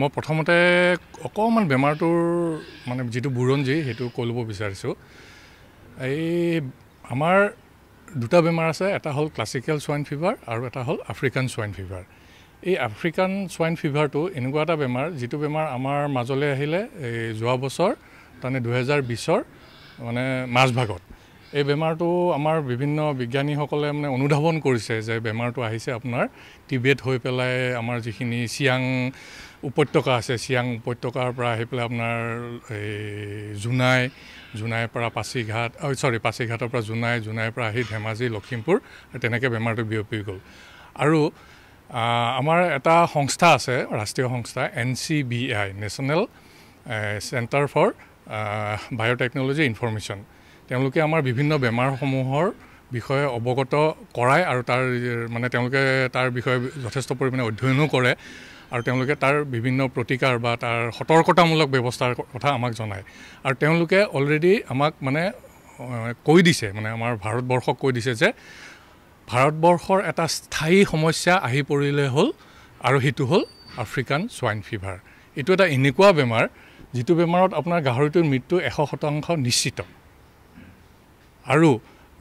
মই প্ৰথমতে অকণমান বেমাৰটোৰ মানে যিটো বুৰঞ্জী সেইটো কৈ ল'ব বিচাৰিছোঁ এই আমাৰ দুটা বেমাৰ আছে এটা হ'ল ক্লাছিকেল চুৱাইন ফিভাৰ আৰু এটা হ'ল আফ্ৰিকান চুৱাইন ফিভাৰ এই আফ্ৰিকান চুৱাইন ফিভাৰটো এনেকুৱা এটা বেমাৰ যিটো বেমাৰ আমাৰ মাজলৈ আহিলে এই যোৱা বছৰ তাৰমানে দুহেজাৰ বিছৰ মানে মাজভাগত এই বেমাৰটো আমাৰ বিভিন্ন বিজ্ঞানীসকলে মানে অনুধাৱন কৰিছে যে বেমাৰটো আহিছে আপোনাৰ টিবেট হৈ পেলাই আমাৰ যিখিনি চিয়াং উপত্যকা আছে চিয়াং উপত্যকাৰ পৰা আহি পেলাই আপোনাৰ এই জোনাই জোনাইৰ পৰা পাছিঘাট চৰি পাছিঘাটৰ পৰা জোনাই জোনাইৰ পৰা আহি ধেমাজি লখিমপুৰ তেনেকৈ বেমাৰটো বিয়পি গ'ল আৰু আমাৰ এটা সংস্থা আছে ৰাষ্ট্ৰীয় সংস্থা N C B I national centre for biotechnology information তেওঁলোকে আমাৰ বিভিন্ন বেমাৰসমূহৰ বিষয়ে অৱগত কৰায় আৰু তাৰ মানে তেওঁলোকে তাৰ বিষয়ে যথেষ্ট পৰিমাণে অধ্যয়নো কৰে আৰু তেওঁলোকে তাৰ বিভিন্ন প্ৰতিকাৰ বা তাৰ সতৰ্কতামূলক ব্যৱস্থাৰ কথা আমাক জনায় আৰু তেওঁলোকে অলৰেডি আমাক মানে কৈ দিছে মানে আমাৰ ভাৰতবৰ্ষক কৈ দিছে যে ভাৰতবৰ্ষৰ এটা স্থায়ী সমস্যা আহি পৰিলে হ'ল আৰু সেইটো হ'ল আফ্ৰিকান চুৱাইন ফিভাৰ এইটো এটা এনেকুৱা বেমাৰ যিটো বেমাৰত আপোনাৰ গাহৰিটোৰ মৃত্যু এশ শতাংশ নিশ্চিত আৰু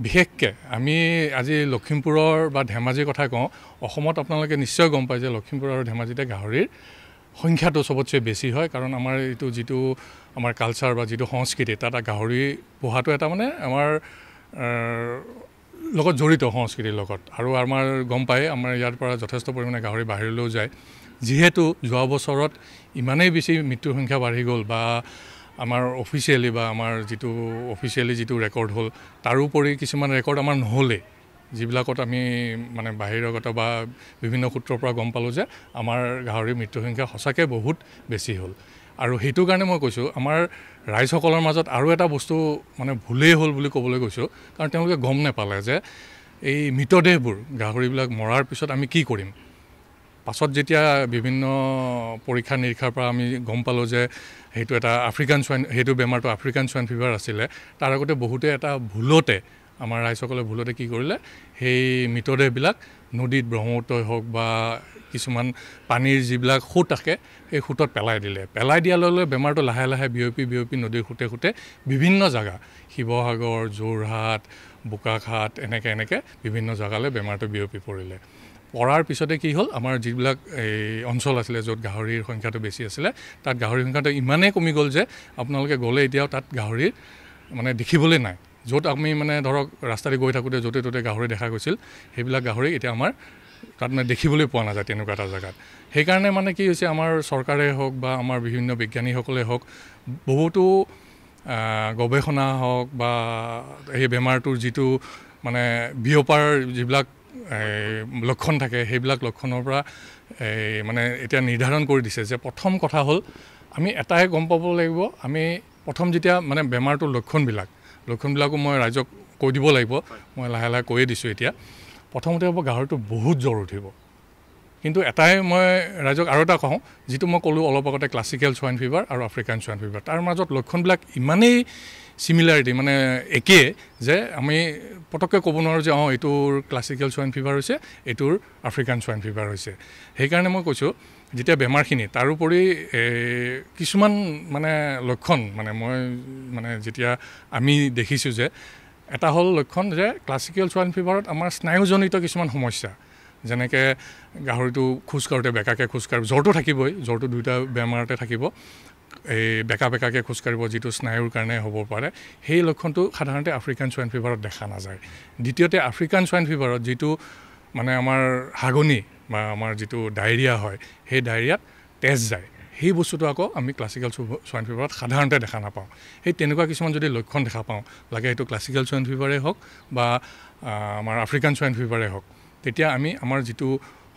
বিশেষকৈ আমি আজি লখিমপুৰৰ বা ধেমাজিৰ কথা কওঁ অসমত আপোনালোকে নিশ্চয় গম পায় যে লখিমপুৰ আৰু ধেমাজিতে গাহৰিৰ সংখ্যাটো চবতচে বেছি হয় কাৰণ আমাৰ এইটো যিটো আমাৰ কালচাৰ বা যিটো সংস্কৃতি তাত গাহৰি পোহাটো এটা মানে আমাৰ লগত জড়িত সংস্কৃতিৰ লগত আৰু আমাৰ গম পায় আমাৰ ইয়াৰ পৰা যথেষ্ট পৰিমাণে গাহৰি বাহিৰলৈও যায় যিহেতু যোৱা বছৰত ইমানেই বেছি মৃত্যুৰ সংখ্যা বাঢ়ি গ'ল বা আমাৰ অফিচিয়েলি বা আমাৰ যিটো অফিচিয়েলি যিটো ৰেকৰ্ড হ'ল তাৰোপৰি কিছুমান ৰেকৰ্ড আমাৰ নহ'লে যিবিলাকত আমি মানে বাহিৰগত বা বিভিন্ন সূত্ৰৰ পৰা গম পালোঁ যে আমাৰ গাহৰিৰ সংখ্যা সঁচাকৈ বহুত বেছি হ'ল আৰু সেইটো কাৰণে মই কৈছোঁ আমাৰ ৰাইজসকলৰ মাজত আৰু এটা বস্তু মানে ভুলেই হ'ল বুলি ক'বলৈ গৈছোঁ কাৰণ তেওঁলোকে গম নেপালে যে এই মৃতদেহবোৰ গাহৰিবিলাক মৰাৰ পিছত আমি কি কৰিম পাছত যেতিয়া বিভিন্ন পৰীক্ষা নিৰীক্ষাৰ পৰা আমি গম পালোঁ যে সেইটো এটা আফ্ৰিকান চুৱাইন সেইটো বেমাৰটো আফ্ৰিকান চুৱাইন ফিভাৰ আছিলে তাৰ আগতে বহুতে এটা ভুলতে আমাৰ ৰাইজসকলে ভুলতে কি কৰিলে সেই মৃতদেহবিলাক নদীত ব্ৰহ্মপুত্ৰই হওক বা কিছুমান পানীৰ যিবিলাক সোঁত থাকে সেই সোঁতত পেলাই দিলে পেলাই দিয়াৰ লগে লগে বেমাৰটো লাহে লাহে বিয়পি বিয়পি নদীৰ সোঁতে সোঁতে বিভিন্ন জেগা শিৱসাগৰ যোৰহাট বোকাখাট এনেকৈ এনেকৈ বিভিন্ন জেগালৈ বেমাৰটো বিয়পি পৰিলে পৰাৰ পিছতে কি হ'ল আমাৰ যিবিলাক এই অঞ্চল আছিলে য'ত গাহৰিৰ সংখ্যাটো বেছি আছিলে তাত গাহৰিৰ সংখ্যাটো ইমানেই কমি গ'ল যে আপোনালোকে গ'লে এতিয়াও তাত গাহৰিৰ মানে দেখিবলৈ নাই য'ত আমি মানে ধৰক ৰাস্তাদি গৈ থাকোঁতে য'তে ত'তে গাহৰি দেখা গৈছিল সেইবিলাক গাহৰি এতিয়া আমাৰ তাত মানে দেখিবলৈ পোৱা নাযায় তেনেকুৱা এটা জেগাত সেইকাৰণে মানে কি হৈছে আমাৰ চৰকাৰে হওক বা আমাৰ বিভিন্ন বিজ্ঞানীসকলে হওক বহুতো গৱেষণা হওক বা সেই বেমাৰটোৰ যিটো মানে বিয়পাৰ যিবিলাক লক্ষণ থাকে সেইবিলাক লক্ষণৰ পৰা এই মানে এতিয়া নিৰ্ধাৰণ কৰি দিছে যে প্ৰথম কথা হ'ল আমি এটাই গম পাব লাগিব আমি প্ৰথম যেতিয়া মানে বেমাৰটোৰ লক্ষণবিলাক লক্ষণবিলাকো মই ৰাইজক কৈ দিব লাগিব মই লাহে লাহে কৈয়ে দিছোঁ এতিয়া প্ৰথমতে হ'ব গাহৰিটো বহুত জ্বৰ উঠিব কিন্তু এটাই মই ৰাইজক আৰু এটা কওঁ যিটো মই ক'লোঁ অলপ আগতে ক্লাছিকেল চুৱাইন ফিভাৰ আৰু আফ্ৰিকান চুৱাইন ফিভাৰ তাৰ মাজত লক্ষণবিলাক ইমানেই চিমিলাৰিটি মানে একেই যে আমি পটককৈ ক'ব নোৱাৰোঁ যে অঁ এইটোৰ ক্লাছিকেল চুৱাইন ফিভাৰ হৈছে এইটোৰ আফ্ৰিকান চুৱাইন ফিভাৰ হৈছে সেইকাৰণে মই কৈছোঁ যেতিয়া বেমাৰখিনি তাৰোপৰি কিছুমান মানে লক্ষণ মানে মই মানে যেতিয়া আমি দেখিছোঁ যে এটা হ'ল লক্ষণ যে ক্লাছিকেল চুৱাইন ফিভাৰত আমাৰ স্নায়ুজনিত কিছুমান সমস্যা যেনেকৈ গাহৰিটো খোজকাঢ়োঁতে বেকাকৈ খোজকাঢ়ি জ্বৰটো থাকিবই জ্বৰটো দুয়োটা বেমাৰতে থাকিব এই বেকা বেকাকৈ খোজকাঢ়িব যিটো স্নায়ুৰ কাৰণে হ'ব পাৰে সেই লক্ষণটো সাধাৰণতে আফ্ৰিকান চুৱাইন ফিভাৰত দেখা নাযায় দ্বিতীয়তে আফ্ৰিকান চুৱাইন ফিভাৰত যিটো মানে আমাৰ হাগনি বা আমাৰ যিটো ডায়েৰিয়া হয় সেই ডায়েৰিয়াত তেজ যায় সেই বস্তুটো আকৌ আমি ক্লাছিকেল চুৱাইন ফিভাৰত সাধাৰণতে দেখা নাপাওঁ সেই তেনেকুৱা কিছুমান যদি লক্ষণ দেখা পাওঁ লাগে সেইটো ক্লাছিকেল চুৱাইন ফিভাৰেই হওক বা আমাৰ আফ্ৰিকান চুৱাইন ফিভাৰেই হওক তেতিয়া আমি আমাৰ যিটো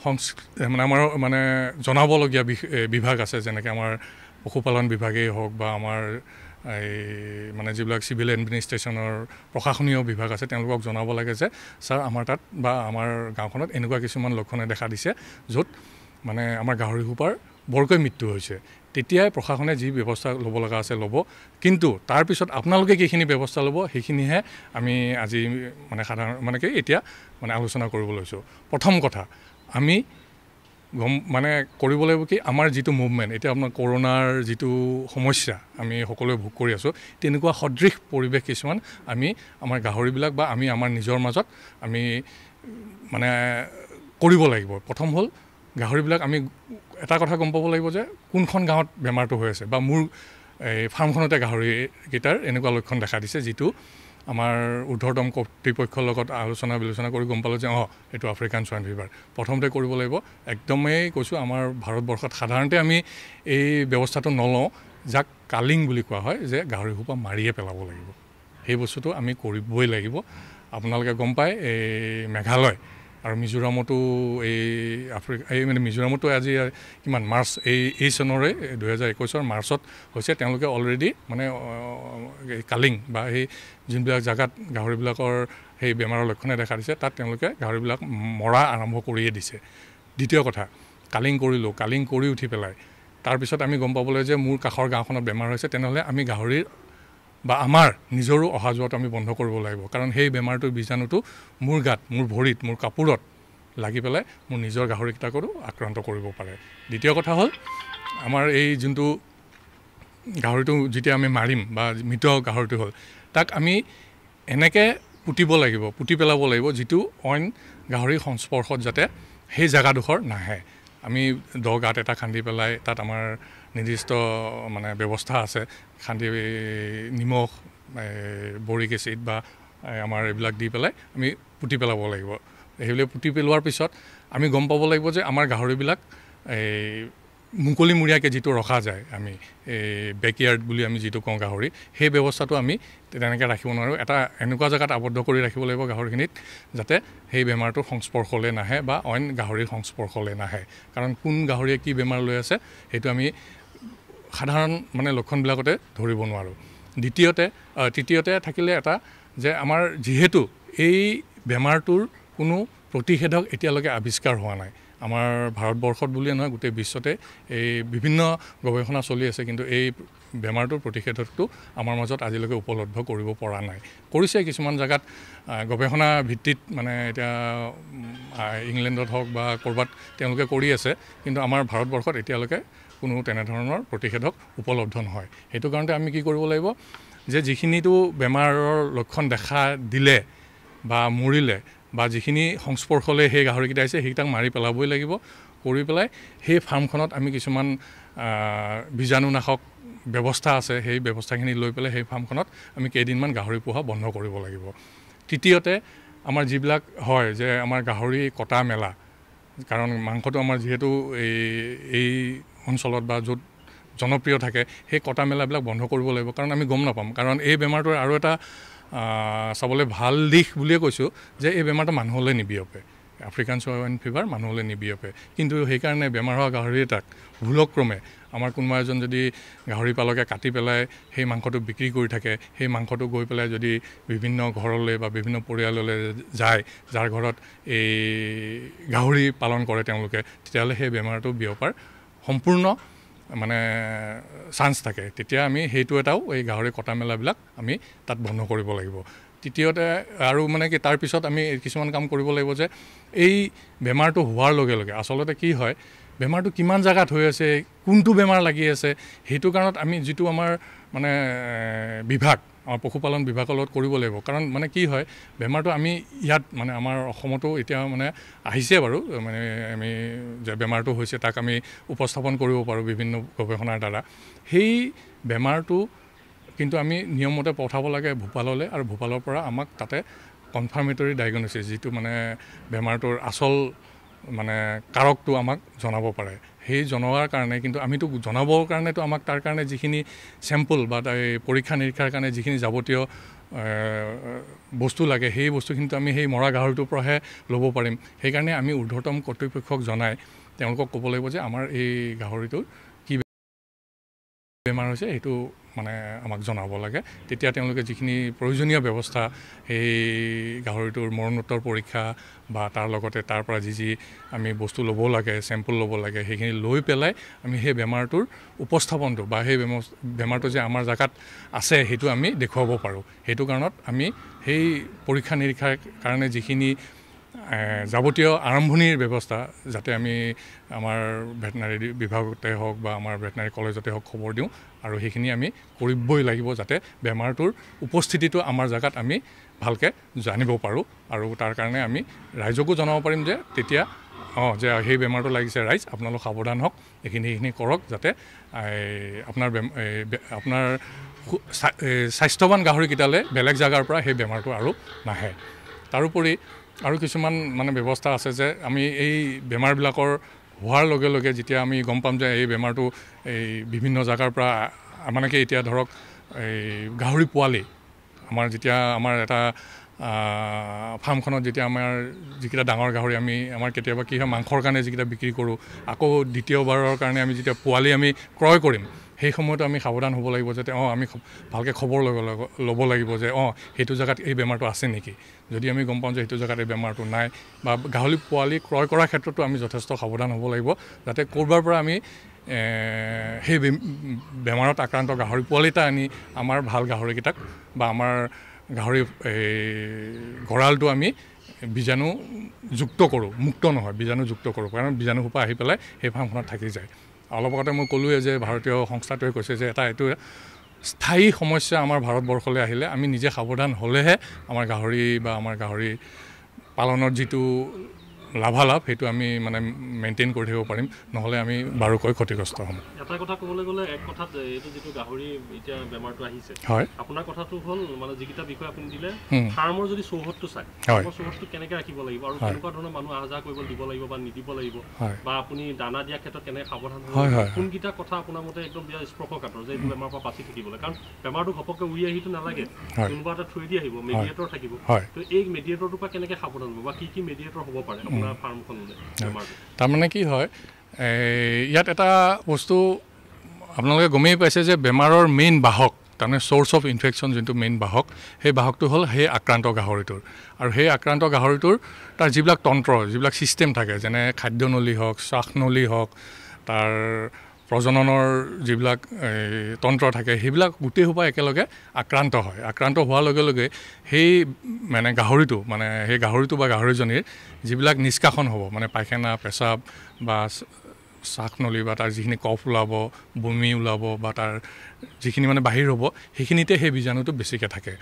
সংস্কৃ মানে আমাৰ মানে জনাবলগীয়া বিষ বিভাগ আছে যেনেকৈ আমাৰ পশুপালন বিভাগেই হওক বা আমাৰ এই মানে যিবিলাক চিভিল এডমিনিষ্ট্ৰেশ্যনৰ প্ৰশাসনীয় বিভাগ আছে তেওঁলোকক জনাব লাগে যে ছাৰ আমাৰ তাত বা আমাৰ গাঁওখনত এনেকুৱা কিছুমান লক্ষণে দেখা দিছে য'ত মানে আমাৰ গাহৰিসোপাৰ বৰকৈ মৃত্যু হৈছে তেতিয়াই প্ৰশাসনে যি ব্যৱস্থা ল'ব লগা আছে ল'ব কিন্তু তাৰপিছত আপোনালোকে কিখিনি ব্যৱস্থা ল'ব সেইখিনিহে আমি আজি মানে সাধাৰণ মানে কি এতিয়া মানে আলোচনা কৰিব লৈছোঁ প্ৰথম কথা আমি গম মানে কৰিব লাগিব কি আমাৰ যিটো মুভমেণ্ট এতিয়া আপোনাৰ কৰোণাৰ যিটো সমস্যা আমি সকলোৱে ভোগ কৰি আছোঁ তেনেকুৱা সদৃশ পৰিৱেশ কিছুমান আমি আমাৰ গাহৰিবিলাক বা আমি আমাৰ নিজৰ মাজত আমি মানে কৰিব লাগিব প্ৰথম হ'ল গাহৰিবিলাক আমি এটা কথা গম পাব লাগিব যে কোনখন গাঁৱত বেমাৰটো হৈ আছে বা মোৰ এই ফাৰ্মখনতে গাহৰিকেইটাৰ এনেকুৱা লক্ষণ দেখা দিছে যিটো আমাৰ ঊৰ্ধতম কৰ্তৃপক্ষৰ লগত আলোচনা বিলোচনা কৰি গম পালোঁ যে অঁ এইটো আফ্ৰিকান চুৱাইন ফিভাৰ প্ৰথমতে কৰিব লাগিব একদমেই কৈছোঁ আমাৰ ভাৰতবৰ্ষত সাধাৰণতে আমি এই ব্যৱস্থাটো নলওঁ যাক কালিং বুলি কোৱা হয় যে গাহৰি সোপা মাৰিয়ে পেলাব লাগিব সেই বস্তুটো আমি কৰিবই লাগিব আপোনালোকে গম পায় এই মেঘালয় আৰু মিজোৰামতো এই আফ্ৰিকা এই মানে মিজোৰামতো আজি কিমান মাৰ্চ এই এই চনৰে দুহেজাৰ একৈছৰ মাৰ্চত হৈছে তেওঁলোকে অলৰেডি মানে এই কালিং বা সেই যোনবিলাক জেগাত গাহৰিবিলাকৰ সেই বেমাৰৰ লক্ষণে দেখা দিছে তাত তেওঁলোকে গাহৰিবিলাক মৰা আৰম্ভ কৰিয়ে দিছে দ্বিতীয় কথা কালিং কৰিলোঁ কালিং কৰি উঠি পেলাই তাৰপিছত আমি গম পাবলৈ যে মোৰ কাষৰ গাঁওখনত বেমাৰ হৈছে তেনেহ'লে আমি গাহৰিৰ বা আমাৰ নিজৰো অহা যোৱাটো আমি বন্ধ কৰিব লাগিব কাৰণ সেই বেমাৰটোৰ বীজাণুটো মোৰ গাত মোৰ ভৰিত মোৰ কাপোৰত লাগি পেলাই মোৰ নিজৰ গাহৰিকেইটাকতো আক্ৰান্ত কৰিব পাৰে দ্বিতীয় কথা হ'ল আমাৰ এই যোনটো গাহৰিটো যেতিয়া আমি মাৰিম বা মৃত গাহৰিটো হ'ল তাক আমি এনেকৈ পুতিব লাগিব পুতি পেলাব লাগিব যিটো অইন গাহৰি সংস্পৰ্শত যাতে সেই জেগাডোখৰ নাহে আমি দ গাত এটা খান্দি পেলাই তাত আমাৰ নিৰ্দিষ্ট মানে ব্যৱস্থা আছে খান্দি নিমখ বৰিক এচিড বা আমাৰ এইবিলাক দি পেলাই আমি পুতি পেলাব লাগিব সেইবিলাক পুতি পেলোৱাৰ পিছত আমি গম পাব লাগিব যে আমাৰ গাহৰিবিলাক এই মুকলিমূৰীয়াকৈ যিটো ৰখা যায় আমি এই বেকয়াৰ্ড বুলি আমি যিটো কওঁ গাহৰি সেই ব্যৱস্থাটো আমি তেনেকৈ ৰাখিব নোৱাৰোঁ এটা এনেকুৱা জেগাত আৱদ্ধ কৰি ৰাখিব লাগিব গাহৰিখিনিত যাতে সেই বেমাৰটোৰ সংস্পৰ্শলৈ নাহে বা অইন গাহৰিৰ সংস্পৰ্শলৈ নাহে কাৰণ কোন গাহৰিয়ে কি বেমাৰ লৈ আছে সেইটো আমি সাধাৰণ মানে লক্ষণবিলাকতে ধৰিব নোৱাৰোঁ দ্বিতীয়তে তৃতীয়তে থাকিলে এটা যে আমাৰ যিহেতু এই বেমাৰটোৰ কোনো প্ৰতিষেধক এতিয়ালৈকে আৱিষ্কাৰ হোৱা নাই আমাৰ ভাৰতবৰ্ষত বুলিয়ে নহয় গোটেই বিশ্বতে এই বিভিন্ন গৱেষণা চলি আছে কিন্তু এই বেমাৰটোৰ প্ৰতিষেধকটো আমাৰ মাজত আজিলৈকে উপলব্ধ কৰিব পৰা নাই কৰিছে কিছুমান জেগাত গৱেষণা ভিত্তিত মানে এতিয়া ইংলেণ্ডত হওক বা ক'ৰবাত তেওঁলোকে কৰি আছে কিন্তু আমাৰ ভাৰতবৰ্ষত এতিয়ালৈকে কোনো তেনেধৰণৰ প্ৰতিষেধক উপলব্ধ নহয় সেইটো কাৰণতে আমি কি কৰিব লাগিব যে যিখিনিতো বেমাৰৰ লক্ষণ দেখা দিলে বা মৰিলে বা যিখিনি সংস্পৰ্শলৈ সেই গাহৰিকেইটা আহিছে সেইকেইটাক মাৰি পেলাবই লাগিব কৰি পেলাই সেই ফাৰ্মখনত আমি কিছুমান বীজাণুনাশক ব্যৱস্থা আছে সেই ব্যৱস্থাখিনি লৈ পেলাই সেই ফাৰ্মখনত আমি কেইদিনমান গাহৰি পোহা বন্ধ কৰিব লাগিব তৃতীয়তে আমাৰ যিবিলাক হয় যে আমাৰ গাহৰি কটা মেলা কাৰণ মাংসটো আমাৰ যিহেতু এই এই অঞ্চলত বা য'ত জনপ্ৰিয় থাকে সেই কটা মেলাবিলাক বন্ধ কৰিব লাগিব কাৰণ আমি গম নাপাম কাৰণ এই বেমাৰটোৰ আৰু এটা চাবলৈ ভাল দিশ বুলিয়ে কৈছোঁ যে এই বেমাৰটো মানুহলৈ নিবিয়পে আফ্ৰিকান চোৱাইন ফিভাৰ মানুহলৈ নিবিয়পে কিন্তু সেইকাৰণে বেমাৰ হোৱা গাহৰি এটাক ভুলক্ৰমে আমাৰ কোনোবা এজন যদি গাহৰি পালকে কাটি পেলাই সেই মাংসটো বিক্ৰী কৰি থাকে সেই মাংসটো গৈ পেলাই যদি বিভিন্ন ঘৰলৈ বা বিভিন্ন পৰিয়াললৈ যায় যাৰ ঘৰত এই গাহৰি পালন কৰে তেওঁলোকে তেতিয়াহ'লে সেই বেমাৰটো বিয়পাৰ সম্পূৰ্ণ মানে চান্স থাকে তেতিয়া আমি সেইটো এটাও এই গাহৰি কটা মেলাবিলাক আমি তাত বন্ধ কৰিব লাগিব তৃতীয়তে আৰু মানে কি তাৰপিছত আমি কিছুমান কাম কৰিব লাগিব যে এই বেমাৰটো হোৱাৰ লগে লগে আচলতে কি হয় বেমাৰটো কিমান জেগাত হৈ আছে কোনটো বেমাৰ লাগি আছে সেইটো কাৰণত আমি যিটো আমাৰ মানে বিভাগ আমাৰ পশুপালন বিভাগৰ লগত কৰিব লাগিব কাৰণ মানে কি হয় বেমাৰটো আমি ইয়াত মানে আমাৰ অসমতো এতিয়া মানে আহিছে বাৰু মানে আমি যে বেমাৰটো হৈছে তাক আমি উপস্থাপন কৰিব পাৰোঁ বিভিন্ন গৱেষণাৰ দ্বাৰা সেই বেমাৰটো কিন্তু আমি নিয়মমতে পঠাব লাগে ভূপাললৈ আৰু ভূপালৰ পৰা আমাক তাতে কনফাৰ্মেটৰী ডায়েগনচিছ যিটো মানে বেমাৰটোৰ আচল মানে কাৰকটো আমাক জনাব পাৰে সেই জনোৱাৰ কাৰণে কিন্তু আমিতো জনাবৰ কাৰণেতো আমাক তাৰ কাৰণে যিখিনি চেম্পল বা এই পৰীক্ষা নিৰীক্ষাৰ কাৰণে যিখিনি যাৱতীয় বস্তু লাগে সেই বস্তুখিনিতো আমি সেই মৰা গাহৰিটোৰ পৰাহে ল'ব পাৰিম সেইকাৰণে আমি ঊৰ্ধতম কৰ্তৃপক্ষক জনাই তেওঁলোকক ক'ব লাগিব যে আমাৰ এই গাহৰিটোৰ কি বেমাৰ হৈছে সেইটো মানে আমাক জনাব লাগে তেতিয়া তেওঁলোকে যিখিনি প্ৰয়োজনীয় ব্যৱস্থা সেই গাহৰিটোৰ মৰণোত্তৰ পৰীক্ষা বা তাৰ লগতে তাৰ পৰা যি যি আমি বস্তু ল'ব লাগে চেম্পল ল'ব লাগে সেইখিনি লৈ পেলাই আমি সেই বেমাৰটোৰ উপস্থাপনটো বা সেই বেমাৰ বেমাৰটো যে আমাৰ জেগাত আছে সেইটো আমি দেখুৱাব পাৰোঁ সেইটো কাৰণত আমি সেই পৰীক্ষা নিৰীক্ষাৰ কাৰণে যিখিনি যাৱতীয় আৰম্ভণিৰ ব্যৱস্থা যাতে আমি আমাৰ ভেটেনাৰী বিভাগতে হওক বা আমাৰ ভেটেনাৰী কলেজতে হওক খবৰ দিওঁ আৰু সেইখিনি আমি কৰিবই লাগিব যাতে বেমাৰটোৰ উপস্থিতিটো আমাৰ জেগাত আমি ভালকৈ জানিব পাৰোঁ আৰু তাৰ কাৰণে আমি ৰাইজকো জনাব পাৰিম যে তেতিয়া অঁ যে সেই বেমাৰটো লাগিছে ৰাইজ আপোনালোক সাৱধান হওক এইখিনি সেইখিনি কৰক যাতে আপোনাৰ আপোনাৰ স্বাস্থ্যৱান গাহৰিকেইটালৈ বেলেগ জেগাৰ পৰা সেই বেমাৰটো আৰু নাহে তাৰোপৰি আৰু কিছুমান মানে ব্যৱস্থা আছে যে আমি এই বেমাৰবিলাকৰ হোৱাৰ লগে লগে যেতিয়া আমি গম পাম যে এই বেমাৰটো এই বিভিন্ন জেগাৰ পৰা মানে কি এতিয়া ধৰক এই গাহৰি পোৱালি আমাৰ যেতিয়া আমাৰ এটা ফাৰ্মখনত যেতিয়া আমাৰ যিকেইটা ডাঙৰ গাহৰি আমি আমাৰ কেতিয়াবা কি হয় মাংসৰ কাৰণে যিকেইটা বিক্ৰী কৰোঁ আকৌ দ্বিতীয়বাৰৰ কাৰণে আমি যেতিয়া পোৱালি আমি ক্ৰয় কৰিম সেই সময়তো আমি সাৱধান হ'ব লাগিব যাতে অঁ আমি ভালকৈ খবৰ ল'ব ল'ব লাগিব যে অঁ সেইটো জেগাত এই বেমাৰটো আছে নেকি যদি আমি গম পাওঁ যে সেইটো জেগাত এই বেমাৰটো নাই বা গাহৰি পোৱালি ক্ৰয় কৰাৰ ক্ষেত্ৰতো আমি যথেষ্ট সাৱধান হ'ব লাগিব যাতে ক'ৰবাৰ পৰা আমি সেই বেমাৰত আক্ৰান্ত গাহৰি পোৱালি এটা আনি আমাৰ ভাল গাহৰিকেইটাক বা আমাৰ গাহৰি এই গঁৰালটো আমি বীজাণুযুক্ত কৰোঁ মুক্ত নহয় বীজাণুযুক্ত কৰোঁ কাৰণ বীজাণুসোপা আহি পেলাই সেই ফাৰ্মখনত থাকি যায় অলপ আগতে মই ক'লোৱে যে ভাৰতীয় সংস্থাটোৱে কৈছে যে এটা এইটো স্থায়ী সমস্যা আমাৰ ভাৰতবৰ্ষলৈ আহিলে আমি নিজে সাৱধান হ'লেহে আমাৰ গাহৰি বা আমাৰ গাহৰি পালনৰ যিটো লাভালাভ সেইটো আমি মানে মেইনটেইন কৰি থাকিব পাৰিম নহ'লে আমি বাৰুকৈ ক্ষতিগ্ৰস্ত হ'ম এটা কথা ক'বলৈ গ'লে এক কথাত এইটো যিটো গাহৰি এতিয়া বেমাৰটো আহিছে হয় আপোনাৰ কথাটো হ'ল মানে যিকেইটা বিষয়ে আপুনি দিলে ফাৰ্মৰ যদি চৌহদটো চাই হয় চৌহদটো কেনেকৈ ৰাখিব লাগিব আৰু কেনেকুৱা ধৰণৰ মানুহ আহ যাহ কৰিবলৈ দিব লাগিব বা নিদিব লাগিব বা আপুনি দানা দিয়াৰ ক্ষেত্ৰত কেনেকৈ সাৱধান হয় হয় কোনকেইটা কথা আপোনাৰ মতে একদম বিৰাট স্পৰ্শকাতৰ যে এইটো বেমাৰৰ পৰা বাচি থাকিবলৈ কাৰণ বেমাৰটো ঘপককৈ উৰি আহিতো নালাগে কোনোবা এটা থৈ দি আহিব মেডিয়েটৰ থাকিব হয় তো এই মেডিয়েটৰটোৰ পৰা কেনেকৈ সাৱধান হ'ব বা কি কি মেডিয়েটৰ হ'ব পাৰে তাৰমানে কি হয় ইয়াত এটা বস্তু আপোনালোকে গমেই পাইছে যে বেমাৰৰ মেইন বাহক তাৰমানে চ'ৰ্চ অফ ইনফেকশ্যন যোনটো মেইন বাহক সেই বাহকটো হ'ল সেই আক্ৰান্ত গাহৰিটোৰ আৰু সেই আক্ৰান্ত গাহৰিটোৰ তাৰ যিবিলাক তন্ত্ৰ যিবিলাক ছিষ্টেম থাকে যেনে খাদ্যনলী হওক শ্বাসনলী হওক তাৰ প্ৰজননৰ যিবিলাক তন্ত্ৰ থাকে সেইবিলাক গোটেইসোপা একেলগে আক্ৰান্ত হয় আক্ৰান্ত হোৱাৰ লগে লগে সেই মানে গাহৰিটো মানে সেই গাহৰিটো বা গাহৰিজনীৰ যিবিলাক নিষ্কাশন হ'ব মানে পায়খানা পেচাব বা চাহ নলী বা তাৰ যিখিনি কফ ওলাব বমি ওলাব বা তাৰ যিখিনি মানে বাহিৰ হ'ব সেইখিনিতে সেই বীজাণুটো বেছিকৈ থাকে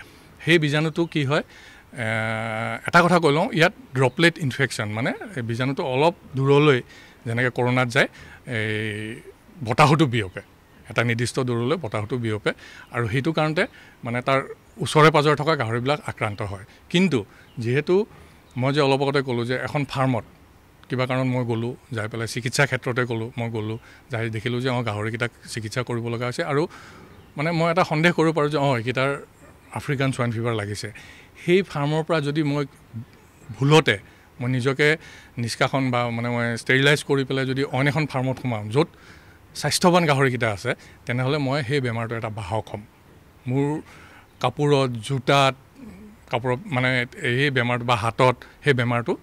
সেই বীজাণুটো কি হয় এটা কথা কৈ লওঁ ইয়াত ড্ৰপলেট ইনফেকশ্যন মানে বীজাণুটো অলপ দূৰলৈ যেনেকৈ কৰোণাত যায় এই বতাহটো বিয়পে এটা নিৰ্দিষ্ট দূৰলৈ বতাহটো বিয়পে আৰু সেইটো কাৰণতে মানে তাৰ ওচৰে পাঁজৰে থকা গাহৰিবিলাক আক্ৰান্ত হয় কিন্তু যিহেতু মই যে অলপ আগতে ক'লোঁ যে এখন ফাৰ্মত কিবা কাৰণত মই গ'লোঁ যাই পেলাই চিকিৎসাৰ ক্ষেত্ৰতে ক'লোঁ মই গ'লোঁ যাই দেখিলোঁ যে অঁ গাহৰিকেইটাক চিকিৎসা কৰিব লগা হৈছে আৰু মানে মই এটা সন্দেহ কৰিব পাৰোঁ যে অঁ এইকেইটাৰ আফ্ৰিকান চুৱাইন ফিভাৰ লাগিছে সেই ফাৰ্মৰ পৰা যদি মই ভুলতে মই নিজকে নিষ্কাশন বা মানে মই ষ্টেৰিলাইজ কৰি পেলাই যদি অইন এখন ফাৰ্মত সোমাওঁ য'ত স্বাস্থ্যৱান গাহৰিকেইটা আছে তেনেহ'লে মই সেই বেমাৰটো এটা বাহক হ'ম মোৰ কাপোৰত জোতাত কাপোৰত মানে এই বেমাৰটো বা হাতত সেই বেমাৰটো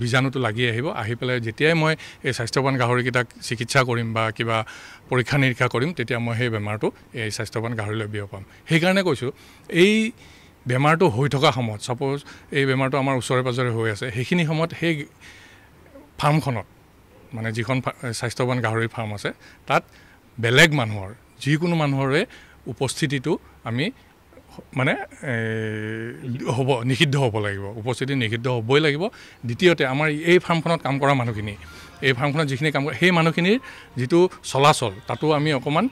বীজাণুটো লাগি আহিব আহি পেলাই যেতিয়াই মই এই স্বাস্থ্যৱান গাহৰিকেইটাক চিকিৎসা কৰিম বা কিবা পৰীক্ষা নিৰীক্ষা কৰিম তেতিয়া মই সেই বেমাৰটো এই স্বাস্থ্যৱান গাহৰিলৈ বিয়পাম সেইকাৰণে কৈছোঁ এই বেমাৰটো হৈ থকা সময়ত ছাপ'জ এই বেমাৰটো আমাৰ ওচৰে পাঁজৰে হৈ আছে সেইখিনি সময়ত সেই ফাৰ্মখনত মানে যিখন স্বাস্থ্যৱান গাহৰি ফাৰ্ম আছে তাত বেলেগ মানুহৰ যিকোনো মানুহৰে উপস্থিতিটো আমি মানে হ'ব নিষিদ্ধ হ'ব লাগিব উপস্থিতি নিষিদ্ধ হ'বই লাগিব দ্বিতীয়তে আমাৰ এই ফাৰ্মখনত কাম কৰা মানুহখিনি এই ফাৰ্মখনত যিখিনি কাম কৰে সেই মানুহখিনিৰ যিটো চলাচল তাতো আমি অকণমান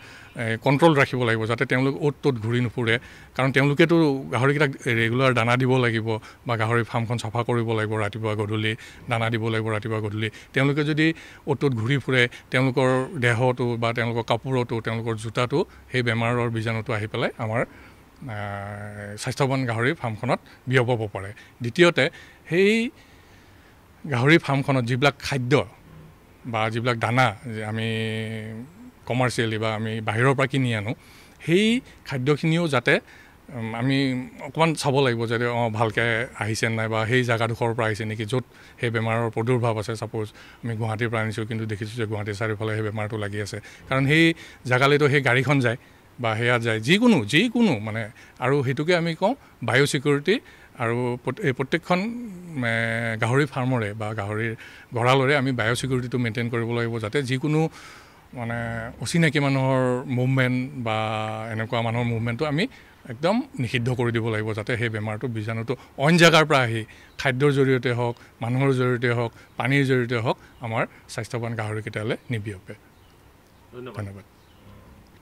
কণ্ট্ৰল ৰাখিব লাগিব যাতে তেওঁলোক অ'ত ত'ত ঘূৰি নুফুৰে কাৰণ তেওঁলোকেতো গাহৰিকেইটাক ৰেগুলাৰ দানা দিব লাগিব বা গাহৰি ফাৰ্মখন চাফা কৰিব লাগিব ৰাতিপুৱা গধূলি দানা দিব লাগিব ৰাতিপুৱা গধূলি তেওঁলোকে যদি অ'ত ত'ত ঘূৰি ফুৰে তেওঁলোকৰ দেহটো বা তেওঁলোকৰ কাপোৰতো তেওঁলোকৰ জোতাটো সেই বেমাৰৰ বীজাণুটো আহি পেলাই আমাৰ স্বাস্থ্যৱান গাহৰি ফাৰ্মখনত বিয়পাব পাৰে দ্বিতীয়তে সেই গাহৰি ফাৰ্মখনত যিবিলাক খাদ্য বা যিবিলাক দানা আমি কমাৰ্চিয়েলি বা আমি বাহিৰৰ পৰা কিনি আনো সেই খাদ্যখিনিও যাতে আমি অকণমান চাব লাগিব যাতে অঁ ভালকৈ আহিছে নাই বা সেই জেগাডোখৰৰ পৰা আহিছে নেকি য'ত সেই বেমাৰৰ প্ৰদুৰ্ভাৱ আছে ছাপ'জ আমি গুৱাহাটীৰ পৰা আনিছোঁ কিন্তু দেখিছোঁ যে গুৱাহাটীৰ চাৰিওফালে সেই বেমাৰটো লাগি আছে কাৰণ সেই জেগালৈতো সেই গাড়ীখন যায় বা সেয়াত যায় যিকোনো যিকোনো মানে আৰু সেইটোকে আমি কওঁ বায়' ছিকিউৰিটি আৰু এই প্ৰত্যেকখন গাহৰি ফাৰ্মৰে বা গাহৰিৰ গঁড়ালৰে আমি বায়' চিকিউৰিটিটো মেইনটেইন কৰিব লাগিব যাতে যিকোনো মানে অচিনাকি মানুহৰ মুভমেণ্ট বা এনেকুৱা মানুহৰ মুভমেণ্টটো আমি একদম নিষিদ্ধ কৰি দিব লাগিব যাতে সেই বেমাৰটো বীজাণুটো অইন জেগাৰ পৰা আহি খাদ্যৰ জৰিয়তে হওক মানুহৰ জৰিয়তে হওক পানীৰ জৰিয়তে হওক আমাৰ স্বাস্থ্যৱান গাহৰিকেইটালৈ নিবিয়পে ধন্যবাদ